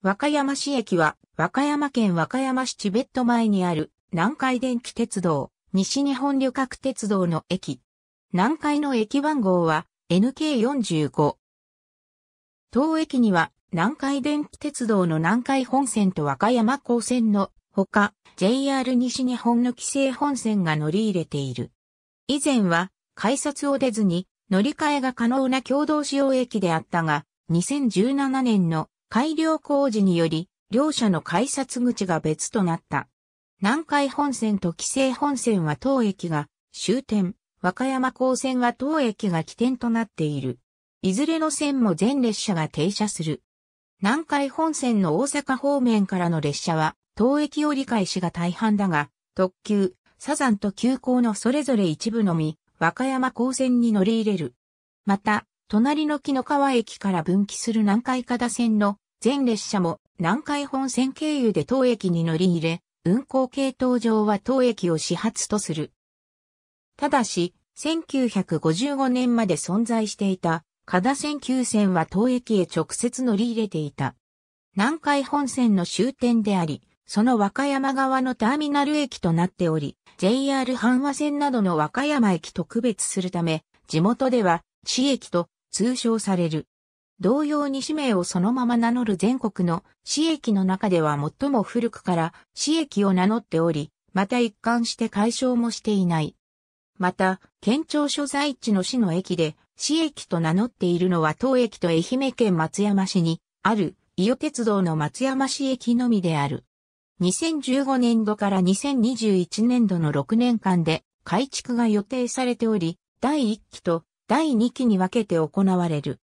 和歌山市駅は、和歌山県和歌山市チベット前にある、南海電気鉄道、西日本旅客鉄道の駅。南海の駅番号は、NK45。当駅には、南海電気鉄道の南海本線と和歌山港線の、ほか、JR 西日本の規制本線が乗り入れている。以前は、改札を出ずに、乗り換えが可能な共同使用駅であったが、2017年の改良工事により、両社の改札口が別となった。南海本線と紀勢本線は当駅が終点、和歌山高線は当駅が起点となっている。いずれの線も全列車が停車する。南海本線の大阪方面からの列車は、当駅折り返しが大半だが、特急、サザンと急行のそれぞれ一部のみ、和歌山高線に乗り入れる。また、隣の木の川駅から分岐する南海田線の全列車も南海本線経由で当駅に乗り入れ、運行系統上は当駅を始発とする。ただし、1955年まで存在していた、田線急線は当駅へ直接乗り入れていた。南海本線の終点であり、その和歌山側のターミナル駅となっており、JR 阪和線などの和歌山駅と区別するため、地元では、市駅と通称される。同様に氏名をそのまま名乗る全国の市駅の中では最も古くから市駅を名乗っており、また一貫して解消もしていない。また、県庁所在地の市の駅で、市駅と名乗っているのは当駅と愛媛県松山市にある伊予鉄道の松山市駅のみである。2015年度から2021年度の6年間で改築が予定されており、第1期と第2期に分けて行われる。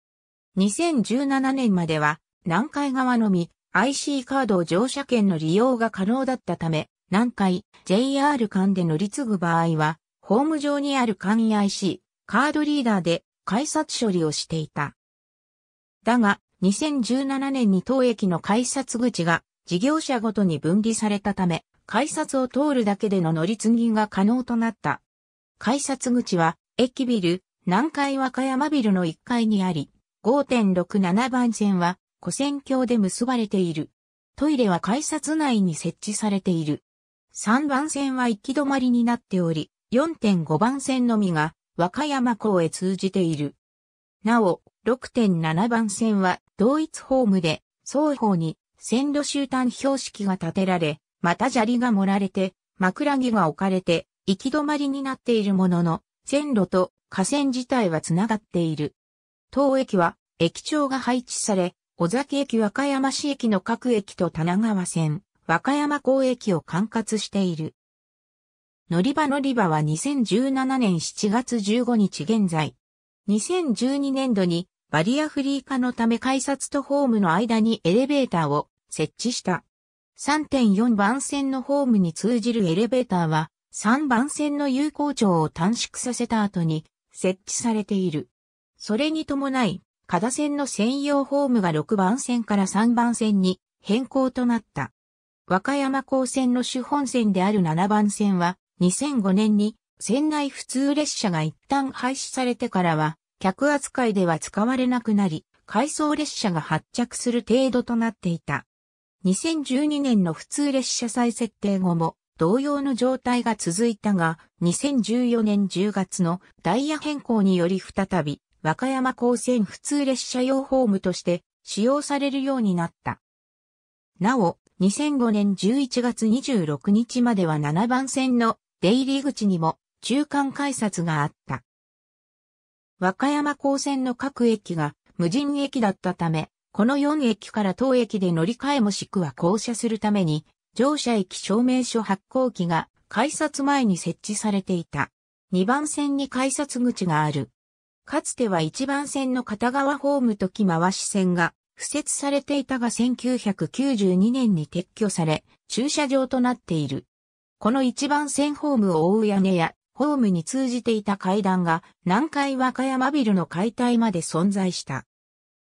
2017年までは、南海側のみ IC カード乗車券の利用が可能だったため、南海 JR 間で乗り継ぐ場合は、ホーム上にある簡易 IC カードリーダーで改札処理をしていた。だが、2017年に当駅の改札口が事業者ごとに分離されたため、改札を通るだけでの乗り継ぎが可能となった。改札口は、駅ビル、南海和歌山ビルの1階にあり、5.67番線は古線橋で結ばれている。トイレは改札内に設置されている。3番線は行き止まりになっており、4.5番線のみが和歌山港へ通じている。なお、6.7番線は同一ホームで双方に線路集団標識が立てられ、また砂利が盛られて、枕木が置かれて行き止まりになっているものの、線路と河川自体はつながっている。当駅は、駅長が配置され、小崎駅和歌山市駅の各駅と田川線、和歌山港駅を管轄している。乗り場乗り場は2017年7月15日現在。2012年度にバリアフリー化のため改札とホームの間にエレベーターを設置した。3.4番線のホームに通じるエレベーターは3番線の有効長を短縮させた後に設置されている。それに伴い、加田線の専用ホームが6番線から3番線に変更となった。和歌山港線の主本線である7番線は2005年に船内普通列車が一旦廃止されてからは客扱いでは使われなくなり、回送列車が発着する程度となっていた。2012年の普通列車再設定後も同様の状態が続いたが、2014年10月のダイヤ変更により再び、和歌山高専普通列車用ホームとして使用されるようになった。なお、2005年11月26日までは7番線の出入り口にも中間改札があった。和歌山高専の各駅が無人駅だったため、この4駅から当駅で乗り換えもしくは降車するために乗車駅証明書発行機が改札前に設置されていた。2番線に改札口がある。かつては1番線の片側ホームと木回し線が付設されていたが1992年に撤去され、駐車場となっている。この1番線ホームを覆う屋根やホームに通じていた階段が南海和歌山ビルの解体まで存在した。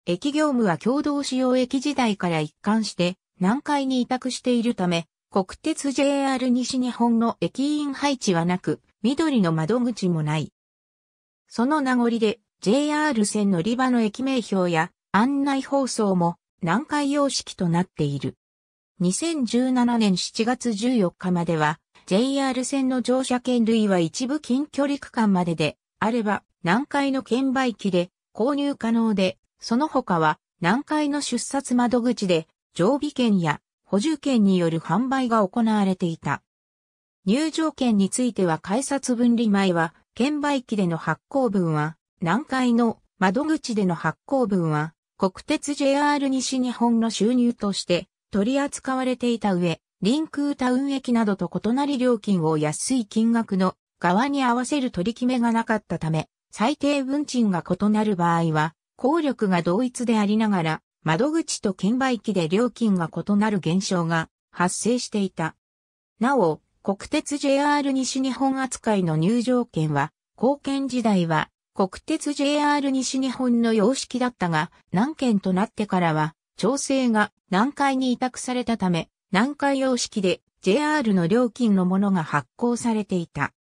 駅業務は共同使用駅時代から一貫して南海に委託しているため、国鉄 JR 西日本の駅員配置はなく、緑の窓口もない。その名残で JR 線乗り場の駅名表や案内放送も南海様式となっている。2017年7月14日までは JR 線の乗車券類は一部近距離区間までであれば南海の券売機で購入可能で、その他は南海の出札窓口で常備券や補充券による販売が行われていた。入場券については改札分離前は、券売機での発行分は、南海の窓口での発行分は、国鉄 JR 西日本の収入として取り扱われていた上、臨空タウン駅などと異なり料金を安い金額の側に合わせる取り決めがなかったため、最低運賃が異なる場合は、効力が同一でありながら、窓口と券売機で料金が異なる現象が発生していた。なお、国鉄 JR 西日本扱いの入場券は、貢献時代は国鉄 JR 西日本の様式だったが、南県となってからは、調整が南海に委託されたため、南海様式で JR の料金のものが発行されていた。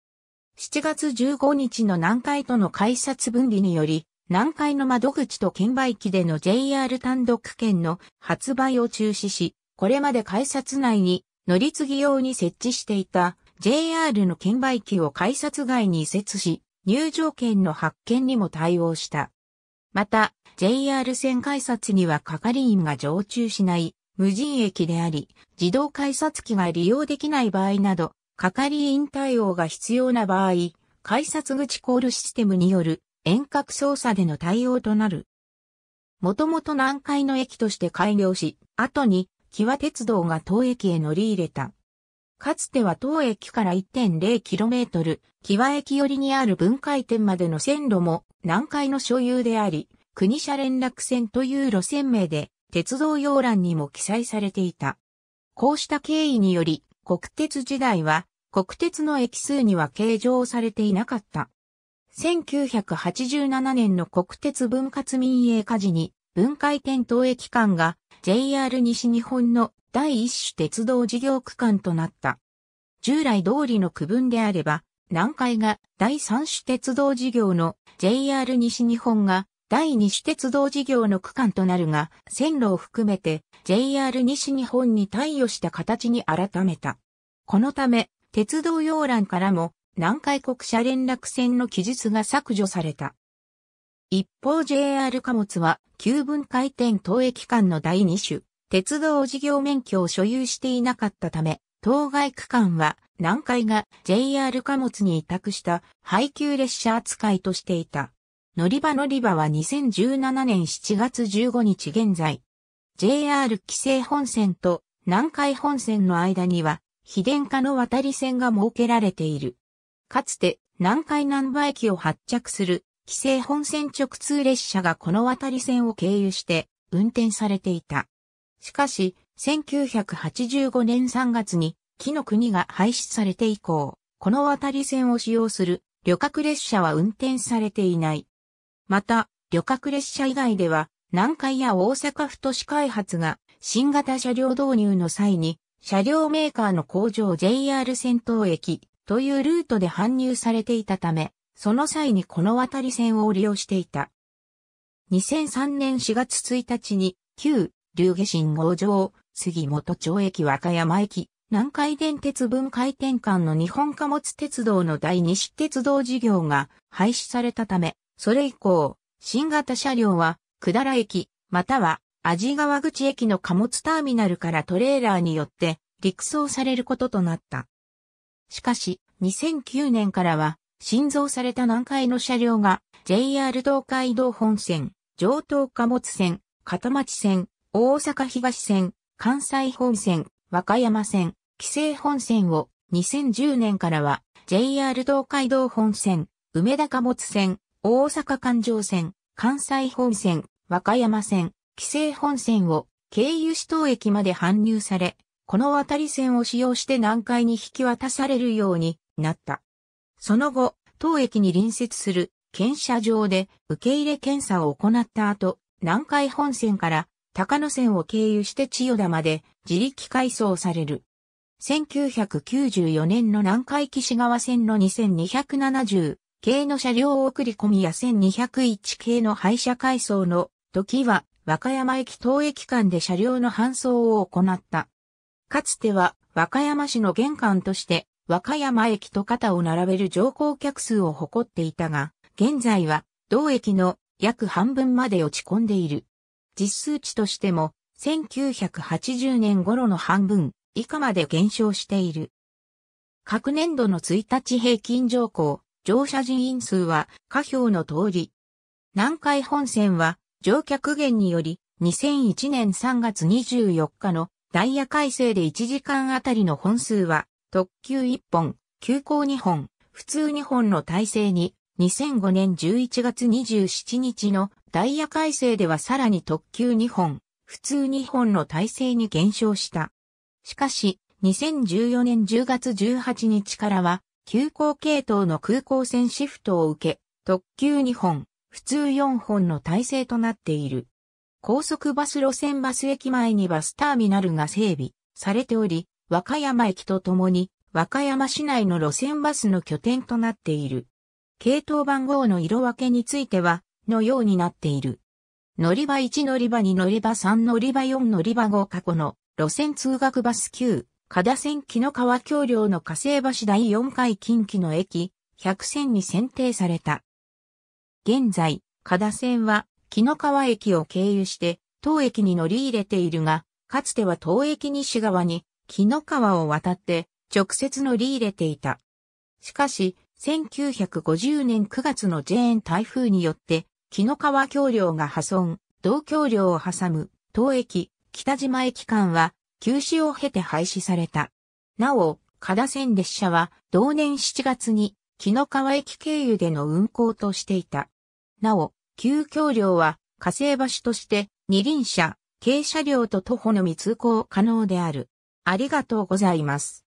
7月15日の南海との改札分離により、南海の窓口と券売機での JR 単独券の発売を中止し、これまで改札内に乗り継ぎ用に設置していた JR の券売機を改札外に移設し、入場券の発券にも対応した。また、JR 線改札には係員が常駐しない無人駅であり、自動改札機が利用できない場合など、係員対応が必要な場合、改札口コールシステムによる遠隔操作での対応となる。もともと南海の駅として開業し、後に、際鉄道が当駅へ乗り入れた。かつては当駅から 1.0km、際駅寄りにある分解点までの線路も南海の所有であり、国車連絡線という路線名で鉄道要欄にも記載されていた。こうした経緯により、国鉄時代は国鉄の駅数には計上されていなかった。1987年の国鉄分割民営化時に、分解点影駅間が JR 西日本の第一種鉄道事業区間となった。従来通りの区分であれば、南海が第三種鉄道事業の JR 西日本が第二種鉄道事業の区間となるが、線路を含めて JR 西日本に対応した形に改めた。このため、鉄道要欄からも南海国車連絡船の記述が削除された。一方 JR 貨物は、旧分回転投影機関の第二種、鉄道事業免許を所有していなかったため、当該区間は、南海が JR 貨物に委託した配給列車扱いとしていた。乗り場乗り場は2017年7月15日現在、JR 規制本線と南海本線の間には、非電化の渡り線が設けられている。かつて南海南波駅を発着する規制本線直通列車がこの渡り線を経由して運転されていた。しかし、1985年3月に、木の国が廃止されて以降、この渡り線を使用する旅客列車は運転されていない。また、旅客列車以外では、南海や大阪府都市開発が新型車両導入の際に、車両メーカーの工場 JR 先頭駅、というルートで搬入されていたため、その際にこの渡り線を利用していた。2003年4月1日に、旧、竜下新号場、杉本町駅和歌山駅、南海電鉄分回転間の日本貨物鉄道の第二式鉄道事業が廃止されたため、それ以降、新型車両は、下良駅、または、味川口駅の貨物ターミナルからトレーラーによって、陸送されることとなった。しかし、2009年からは、新造された南海の車両が、JR 東海道本線、上東貨物線、片町線、大阪東線、関西本線、和歌山線、紀勢本線を、2010年からは、JR 東海道本線、梅田貨物線、大阪環状線、関西本線、和歌山線、紀勢本線を、経由市東駅まで搬入され、この渡り線を使用して南海に引き渡されるようになった。その後、当駅に隣接する検車場で受け入れ検査を行った後、南海本線から高野線を経由して千代田まで自力改装される。1994年の南海岸川線の2270系の車両送り込みや1201系の廃車改装の時は和歌山駅東駅間で車両の搬送を行った。かつては和歌山市の玄関として和歌山駅と肩を並べる乗降客数を誇っていたが、現在は同駅の約半分まで落ち込んでいる。実数値としても1980年頃の半分以下まで減少している。各年度の1日平均乗降、乗車人員数は下表の通り。南海本線は乗客減により2001年3月24日のダイヤ改正で1時間あたりの本数は、特急1本、急行2本、普通2本の体制に、2005年11月27日のダイヤ改正ではさらに特急2本、普通2本の体制に減少した。しかし、2014年10月18日からは、急行系統の空港線シフトを受け、特急2本、普通4本の体制となっている。高速バス路線バス駅前にバスターミナルが整備されており、和歌山駅とともに和歌山市内の路線バスの拠点となっている。系統番号の色分けについては、のようになっている。乗り場1乗り場2乗り場3乗り場4乗り場5過去の路線通学バス9、加田線木の川橋梁の火星橋第4回近畿の駅、100線に選定された。現在、加田線は木の川駅を経由して当駅に乗り入れているが、かつては当駅西側に木の川を渡って直接乗り入れていた。しかし、1950年9月のジェーン台風によって、木の川橋梁が破損、同橋梁を挟む、東駅、北島駅間は、休止を経て廃止された。なお、加田線列車は、同年7月に、木の川駅経由での運行としていた。なお、旧橋梁は火星橋として二輪車、軽車両と徒歩のみ通行可能である。ありがとうございます。